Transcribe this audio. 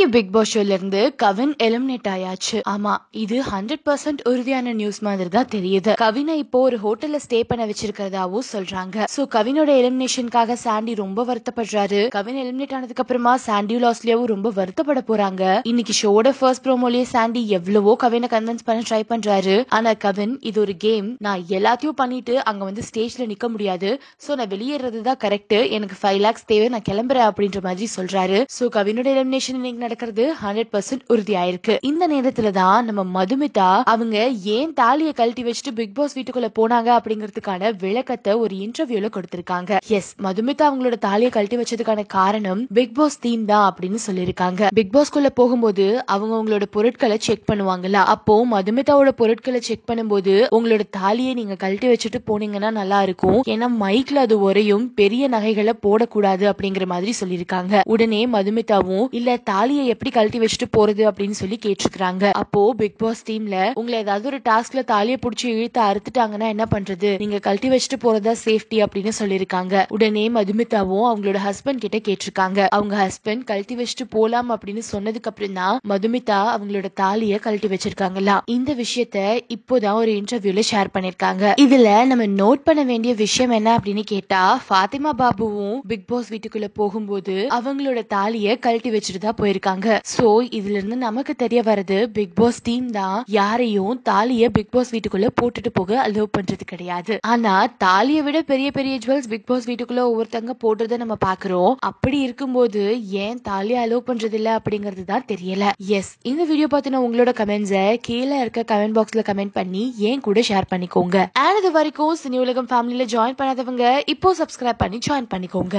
இன்னைக்கு big pass ஷோல இருந்து கவின் எலிமினேட் ஆயாச்சு ஆமா இது ஹண்ட்ரட் பர்சன்ட் உறுதியான நியூஸ் மாதிரி தான் தெரியுது கவினை இப்போ ஒரு ஹோட்டல்ல ஸ்டே பண்ண வச்சிருக்கிறதாவும் சொல்றாங்க சோ கவினோட எலிமினேஷனுக்காக சாண்டி ரொம்ப வருத்தப்படுறாரு கவின் எலிமினேட் ஆனதுக்கு அப்புறமா சாண்டி லாஸ்லயாவும் ரொம்ப வருத்தப்பட போறாங்க இன்னைக்கு ஷோட ஃபர்ஸ்ட் ப்ரோமோலயே சாண்டி எவ்வளவோ கவினை கன்வின்ஸ் பண்ண ட்ரை பண்றாரு ஆனா கவின் இது ஒரு கேம் நான் எல்லாத்தையும் பண்ணிட்டு அங்க வந்து ஸ்டேஜ்ல நிக்க முடியாது சோ நான் வெளியேறது தான் கரெக்ட் எனக்கு ஃபைவ் லேக்ஸ் தேவை நான் கிளம்புறேன் அப்படின்ற மாதிரி சொல்றாரு சோ கவினோட எலிமினேஷன் இன்னைக்கு நடக்கிறது ஹண்ட்ரட் பர்சன்ட் உறுதியாயிருக்கு இந்த நேரத்துல தான் நம்ம மதுமிதா அவங்க ஏன் தாலியை கழட்டி வச்சுட்டு பிக் பாஸ் வீட்டுக்குள்ள போனாங்க அப்படிங்கிறதுக்கான விளக்கத்தை ஒரு இன்டர்வியூல கொடுத்திருக்காங்க எஸ் மதுமிதா அவங்களோட தாலியை கழட்டி வச்சதுக்கான காரணம் பிக் பாஸ் தீம் தான் அப்படின்னு சொல்லியிருக்காங்க பிக் குள்ள போகும்போது அவங்க அவங்களோட பொருட்களை செக் பண்ணுவாங்களா அப்போ மதுமிதாவோட பொருட்களை செக் பண்ணும்போது உங்களோட தாலியை நீங்க கழட்டி வச்சுட்டு போனீங்கன்னா நல்லா இருக்கும் ஏன்னா மைக்ல அது உரையும் பெரிய நகைகளை போடக்கூடாது அப்படிங்கிற மாதிரி சொல்லியிருக்காங்க உடனே மதுமிதாவும் இல்ல தாலி தலையை எப்படி கழட்டி வச்சுட்டு போறது அப்படின்னு சொல்லி கேட்டிருக்காங்க அப்போ பிக் பாஸ் டீம்ல உங்களை ஏதாவது ஒரு டாஸ்க்ல தாலிய பிடிச்சி இழுத்து அறுத்துட்டாங்கன்னா என்ன பண்றது நீங்க கழட்டி வச்சுட்டு போறதா சேஃப்டி அப்படின்னு சொல்லியிருக்காங்க உடனே மதுமிதாவும் அவங்களோட ஹஸ்பண்ட் கிட்ட கேட்டிருக்காங்க அவங்க ஹஸ்பண்ட் கழட்டி வச்சுட்டு போலாம் அப்படின்னு சொன்னதுக்கு அப்புறம் தான் மதுமிதா அவங்களோட தாலிய கழட்டி வச்சிருக்காங்களா இந்த விஷயத்த இப்போதான் ஒரு இன்டர்வியூல ஷேர் பண்ணிருக்காங்க இதுல நம்ம நோட் பண்ண வேண்டிய விஷயம் என்ன அப்படின்னு கேட்டா ஃபாத்திமா பாபுவும் பிக் பாஸ் வீட்டுக்குள்ள போகும்போது அவங்களோட தாலிய கழட்டி வச்சுட்டு தான் போயிருக்காங்க சொல்லியிருக்காங்க சோ இதுல இருந்து நமக்கு தெரிய வரது பிக் பாஸ் டீம் தான் யாரையும் தாலிய பிக் பாஸ் வீட்டுக்குள்ள போட்டுட்டு போக அலோவ் பண்றது கிடையாது ஆனா தாலியை விட பெரிய பெரிய ஜுவல்ஸ் பிக் பாஸ் வீட்டுக்குள்ள ஒவ்வொருத்தங்க போடுறத நம்ம பாக்குறோம் அப்படி இருக்கும்போது ஏன் தாலியை அலோவ் பண்றது இல்ல அப்படிங்கிறது தான் தெரியல எஸ் இந்த வீடியோ பார்த்தினா உங்களோட கமெண்ட்ஸை கீழே இருக்க கமெண்ட் பாக்ஸ்ல கமெண்ட் பண்ணி ஏன் கூட ஷேர் பண்ணிக்கோங்க அண்ட் இது வரைக்கும் சினி உலகம் ஃபேமிலியில ஜாயின் பண்ணாதவங்க இப்போ சப்ஸ்கிரைப் பண்ணி ஜாயின் பண்ணிக்கோங்க